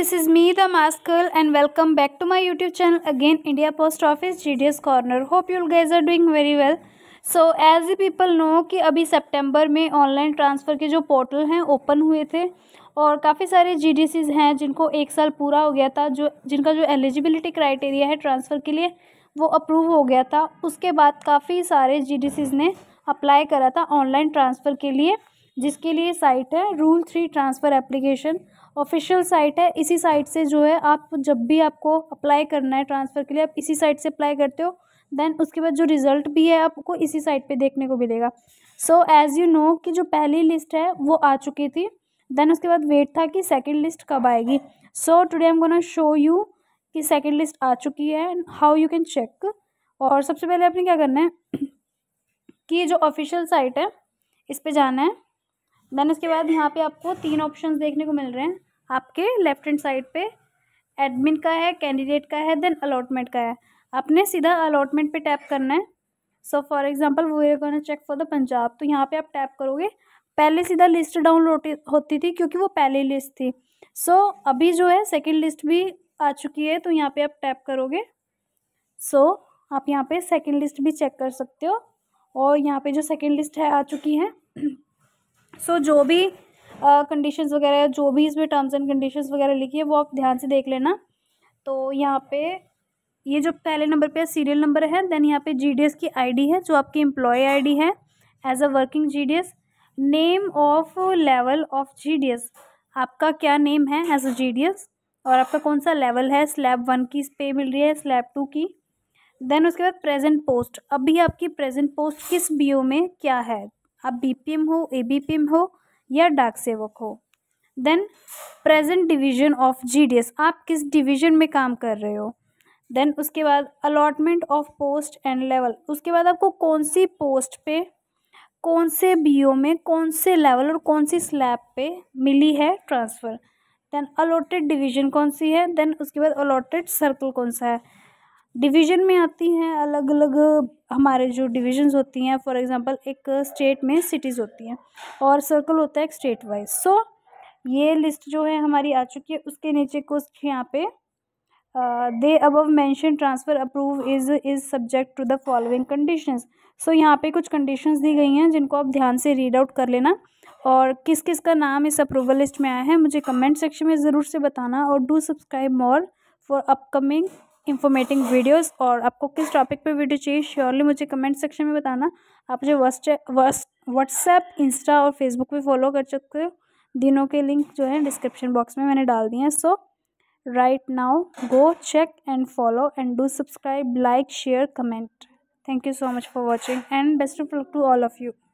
this is me the the and welcome back to my YouTube channel again India post office G D S corner hope you all guys are doing very well so as a people know कि अभी September में online transfer के जो portal हैं open हुए थे और काफ़ी सारे जी डी सीज़ हैं जिनको एक साल पूरा हो गया था जो जिनका जो एलिजिबिलिटी क्राइटेरिया है ट्रांसफ़र के लिए वो अप्रूव हो गया था उसके बाद काफ़ी सारे जी डी सीज़ ने अप्लाई करा था ऑनलाइन ट्रांसफ़र के लिए जिसके लिए साइट है rule three transfer application official site है इसी साइट से जो है आप जब भी आपको अप्लाई करना है ट्रांसफ़र के लिए आप इसी साइट से अप्लाई करते हो देन उसके बाद जो रिज़ल्ट भी है आपको इसी साइट पे देखने को मिलेगा सो एज़ यू नो कि जो पहली लिस्ट है वो आ चुकी थी देन उसके बाद वेट था कि सेकेंड लिस्ट कब आएगी so today I'm gonna show you कि सेकेंड लिस्ट आ चुकी है हाउ यू कैन चेक और सबसे पहले आपने क्या करना है कि जो ऑफिशियल साइट है इस पर जाना है देन इसके बाद यहाँ पे आपको तीन ऑप्शन देखने को मिल रहे हैं आपके लेफ्ट हैंड साइड पे एडमिन का है कैंडिडेट का है देन अलॉटमेंट का है आपने सीधा अलॉटमेंट पे टैप करना है so for example we are gonna check for the Punjab तो यहाँ पे आप टैप करोगे पहले सीधा लिस्ट डाउनलोड होती थी क्योंकि वो पहली लिस्ट थी सो so, अभी जो है सेकेंड लिस्ट भी आ चुकी है तो यहाँ पर आप टैप करोगे सो so, आप यहाँ पर सेकेंड लिस्ट भी चेक कर सकते हो और यहाँ पर जो सेकेंड लिस्ट है आ चुकी है सो जो भी कंडीशन uh, वगैरह जो भी इसमें टर्म्स एंड कंडीशन वगैरह लिखी है वो आप ध्यान से देख लेना तो यहाँ पे ये जो पहले नंबर पे सीरियल नंबर है देन यहाँ पे जीडीएस की आईडी है जो आपकी एम्प्लॉय आईडी है as a working GDS name of level of GDS आपका क्या नेम है एज अ जीडीएस और आपका कौन सा लेवल है स्लैब वन की पे मिल रही है स्लैब टू की देन उसके बाद प्रेजेंट पोस्ट अभी आपकी प्रेजेंट पोस्ट किस बीओ में क्या है आप बी हो ए हो या डाक सेवक हो then present division of G आप किस डिवीजन में काम कर रहे हो देन उसके बाद allotment of post and level उसके बाद आपको कौन सी पोस्ट पे कौन से बीओ में कौन से लेवल और कौन सी स्लैब पे मिली है ट्रांसफ़र देन अलॉटेड डिवीजन कौन सी है देन उसके बाद अलॉटेड सर्कल कौन सा है डिवीज़न में आती हैं अलग अलग हमारे जो डिविजन्स होती हैं फॉर एग्जांपल एक स्टेट में सिटीज़ होती हैं और सर्कल होता है एक स्टेट वाइज सो ये लिस्ट जो है हमारी आ चुकी है उसके नीचे कुछ यहाँ पे the above mention transfer approve is is subject to the following conditions so यहाँ पे कुछ कंडीशंस दी गई हैं जिनको आप ध्यान से रीड आउट कर लेना और किस किस का नाम इस अप्रूवल लिस्ट में आया है मुझे कमेंट सेक्शन में ज़रूर से बताना और do subscribe more for upcoming informative videos और आपको किस टॉपिक पे वीडियो चाहिए श्योरली मुझे कमेंट सेक्शन में बताना आप मुझे व्हाट्सएप इंस्टा और फेसबुक पे फॉलो कर सकते हो दिनों के लिंक जो है डिस्क्रिप्शन बॉक्स में मैंने डाल दिए हैं so right now go check and follow and do subscribe like share comment thank you so much for watching and best of luck to all of you